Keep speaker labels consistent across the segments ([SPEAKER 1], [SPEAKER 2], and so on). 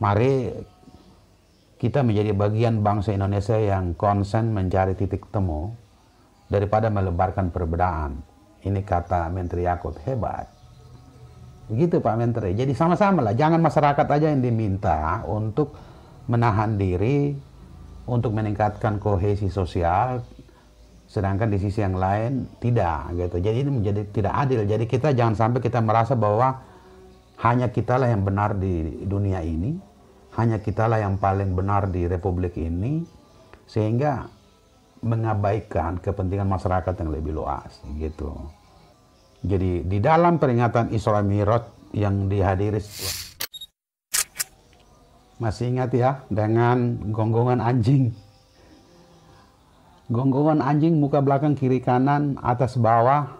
[SPEAKER 1] mari kita menjadi bagian bangsa Indonesia yang konsen mencari titik temu daripada melebarkan perbedaan. Ini kata Menteri Yakut hebat. Begitu Pak Menteri. Jadi sama-sama lah, jangan masyarakat aja yang diminta untuk menahan diri untuk meningkatkan kohesi sosial sedangkan di sisi yang lain tidak gitu. Jadi ini menjadi tidak adil. Jadi kita jangan sampai kita merasa bahwa hanya kitalah yang benar di dunia ini hanya kitalah yang paling benar di republik ini sehingga mengabaikan kepentingan masyarakat yang lebih luas gitu. Jadi di dalam peringatan Isra Mi'raj yang dihadiri masih ingat ya dengan gonggongan anjing. Gonggongan anjing muka belakang kiri kanan atas bawah.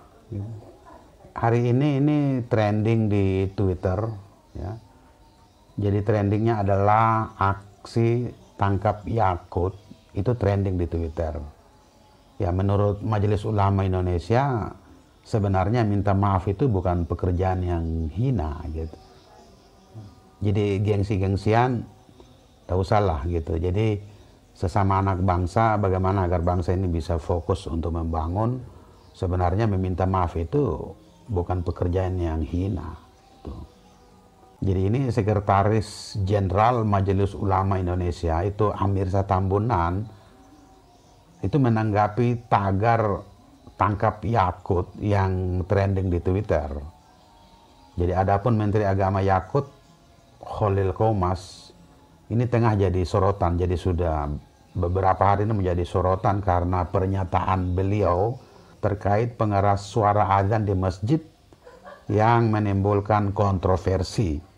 [SPEAKER 1] Hari ini ini trending di Twitter ya jadi trendingnya adalah aksi tangkap Yakut itu trending di Twitter. Ya menurut Majelis Ulama Indonesia sebenarnya minta maaf itu bukan pekerjaan yang hina gitu. Jadi gengsi-gengsian tak usah lah gitu. Jadi sesama anak bangsa bagaimana agar bangsa ini bisa fokus untuk membangun sebenarnya meminta maaf itu bukan pekerjaan yang hina. Gitu. Jadi ini Sekretaris Jenderal Majelis Ulama Indonesia itu Amir Satambunan itu menanggapi tagar tangkap Yakut yang trending di Twitter. Jadi adapun Menteri Agama Yakut Khalil Komas ini tengah jadi sorotan. Jadi sudah beberapa hari ini menjadi sorotan karena pernyataan beliau terkait pengeras suara azan di masjid yang menimbulkan kontroversi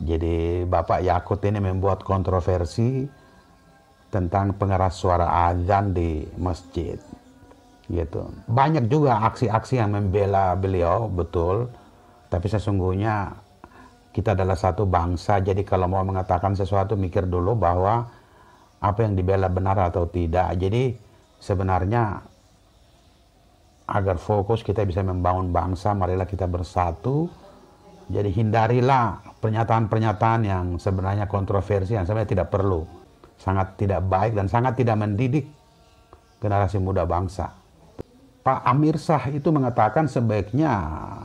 [SPEAKER 1] jadi Bapak Yakut ini membuat kontroversi tentang pengeras suara azan di masjid. Gitu. Banyak juga aksi-aksi yang membela beliau, betul. Tapi sesungguhnya kita adalah satu bangsa, jadi kalau mau mengatakan sesuatu mikir dulu bahwa apa yang dibela benar atau tidak. Jadi sebenarnya agar fokus kita bisa membangun bangsa, marilah kita bersatu jadi hindarilah pernyataan-pernyataan yang sebenarnya kontroversi yang sebenarnya tidak perlu. Sangat tidak baik dan sangat tidak mendidik generasi muda bangsa. Pak Amir Sah itu mengatakan sebaiknya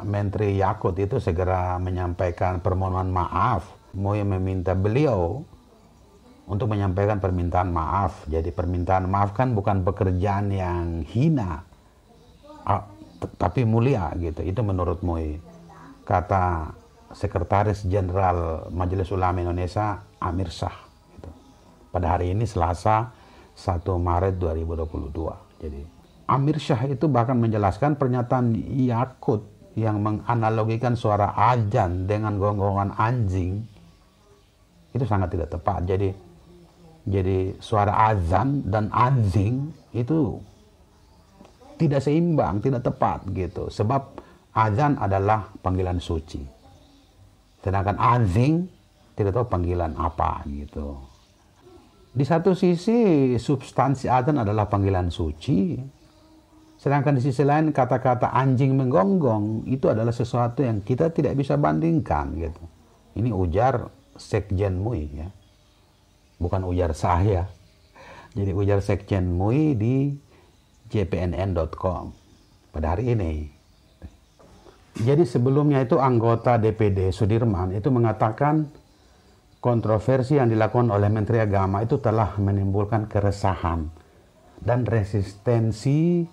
[SPEAKER 1] Menteri Yakut itu segera menyampaikan permohonan maaf. Mau meminta beliau untuk menyampaikan permintaan maaf. Jadi permintaan maaf kan bukan pekerjaan yang hina, tapi mulia gitu. Itu menurut Moyo kata Sekretaris Jenderal Majelis Ulama Indonesia Amir Syah gitu. pada hari ini Selasa 1 Maret 2022 jadi Amir Syah itu bahkan menjelaskan pernyataan Yakut yang menganalogikan suara ajan dengan gonggongan anjing itu sangat tidak tepat jadi jadi suara azan dan anjing itu tidak seimbang, tidak tepat gitu. Sebab Azan adalah panggilan suci. Sedangkan anjing tidak tahu panggilan apa gitu. Di satu sisi substansi azan adalah panggilan suci. Sedangkan di sisi lain kata-kata anjing menggonggong itu adalah sesuatu yang kita tidak bisa bandingkan gitu. Ini ujar Sekjen MUI ya. Bukan ujar saya. Jadi ujar Sekjen MUI di jpnn.com pada hari ini. Jadi sebelumnya itu anggota DPD Sudirman itu mengatakan kontroversi yang dilakukan oleh Menteri Agama itu telah menimbulkan keresahan dan resistensi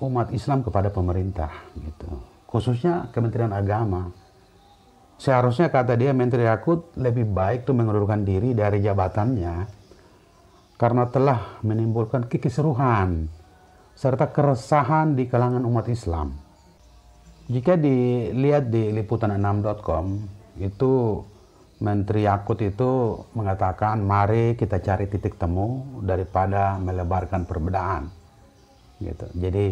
[SPEAKER 1] umat Islam kepada pemerintah gitu. Khususnya Kementerian Agama. Seharusnya kata dia Menteri Yakut lebih baik tuh mengundurkan diri dari jabatannya karena telah menimbulkan kekisruhan serta keresahan di kalangan umat Islam. Jika dilihat di liputan6.com itu Menteri Yakut itu mengatakan mari kita cari titik temu daripada melebarkan perbedaan. Gitu. Jadi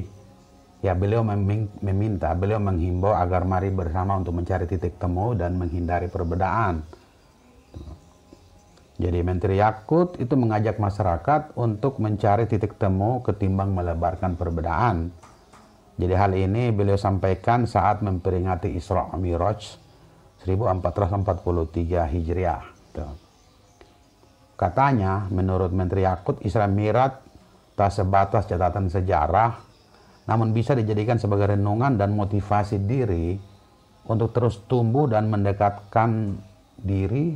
[SPEAKER 1] ya beliau meminta, beliau menghimbau agar mari bersama untuk mencari titik temu dan menghindari perbedaan. Jadi Menteri Yakut itu mengajak masyarakat untuk mencari titik temu ketimbang melebarkan perbedaan. Jadi hal ini beliau sampaikan saat memperingati Isra Miraj 1443 Hijriah. Katanya, menurut Menteri Yakut, Isra Mi'raj tak sebatas catatan sejarah, namun bisa dijadikan sebagai renungan dan motivasi diri untuk terus tumbuh dan mendekatkan diri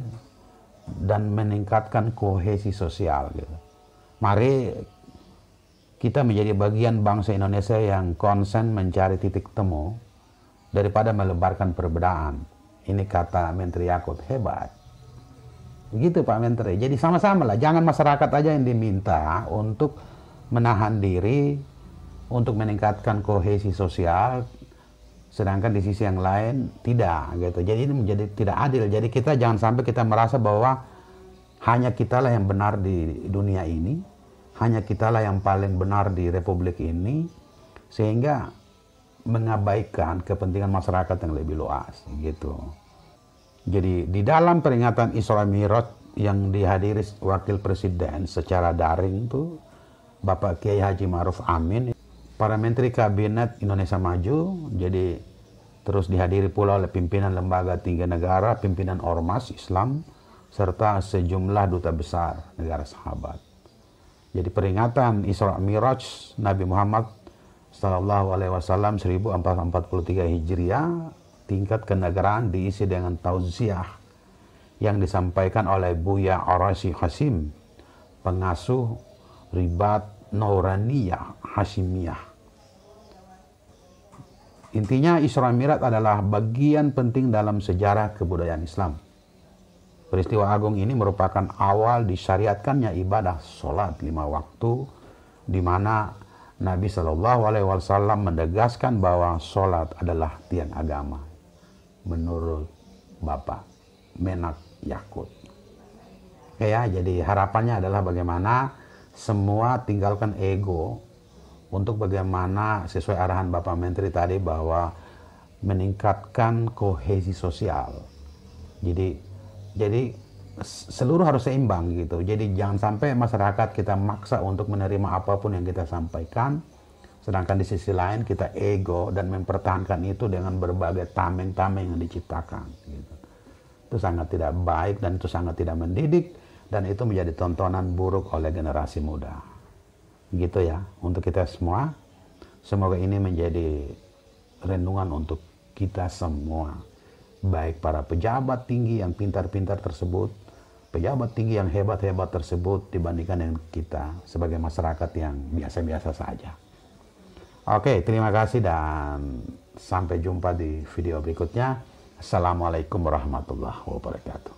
[SPEAKER 1] dan meningkatkan kohesi sosial. Gitu. Mari kita menjadi bagian bangsa Indonesia yang konsen mencari titik temu daripada melebarkan perbedaan. Ini kata Menteri Yakut, hebat. Begitu Pak Menteri. Jadi sama-sama lah, jangan masyarakat aja yang diminta untuk menahan diri, untuk meningkatkan kohesi sosial, sedangkan di sisi yang lain tidak gitu. Jadi ini menjadi tidak adil. Jadi kita jangan sampai kita merasa bahwa hanya kitalah yang benar di dunia ini, hanya kitalah yang paling benar di republik ini sehingga mengabaikan kepentingan masyarakat yang lebih luas gitu. Jadi di dalam peringatan Isra Mi'raj yang dihadiri wakil presiden secara daring tuh Bapak Kiai Haji Maruf Amin para menteri kabinet Indonesia Maju jadi terus dihadiri pula oleh pimpinan lembaga tinggi negara, pimpinan ormas Islam serta sejumlah duta besar negara sahabat. Jadi peringatan Isra Miraj Nabi Muhammad Sallallahu Alaihi Wasallam 1443 Hijriah tingkat kenegaraan diisi dengan tausiah yang disampaikan oleh Buya Arasi Hasim pengasuh ribat Nouraniyah Hasimiyah. Intinya Isra Mi'raj adalah bagian penting dalam sejarah kebudayaan Islam. Peristiwa agung ini merupakan awal disyariatkannya ibadah sholat lima waktu, di mana Nabi Shallallahu Alaihi Wasallam mendegaskan bahwa sholat adalah tiang agama menurut Bapak Menak Yakut. Ya, jadi harapannya adalah bagaimana semua tinggalkan ego untuk bagaimana sesuai arahan Bapak Menteri tadi bahwa meningkatkan kohesi sosial. Jadi jadi seluruh harus seimbang gitu. Jadi jangan sampai masyarakat kita maksa untuk menerima apapun yang kita sampaikan, sedangkan di sisi lain kita ego dan mempertahankan itu dengan berbagai tameng-tameng yang diciptakan. Gitu. Itu sangat tidak baik dan itu sangat tidak mendidik dan itu menjadi tontonan buruk oleh generasi muda. Gitu ya untuk kita semua. Semoga ini menjadi renungan untuk kita semua baik para pejabat tinggi yang pintar-pintar tersebut, pejabat tinggi yang hebat-hebat tersebut dibandingkan dengan kita sebagai masyarakat yang biasa-biasa saja. Oke, terima kasih dan sampai jumpa di video berikutnya. Assalamualaikum warahmatullahi wabarakatuh.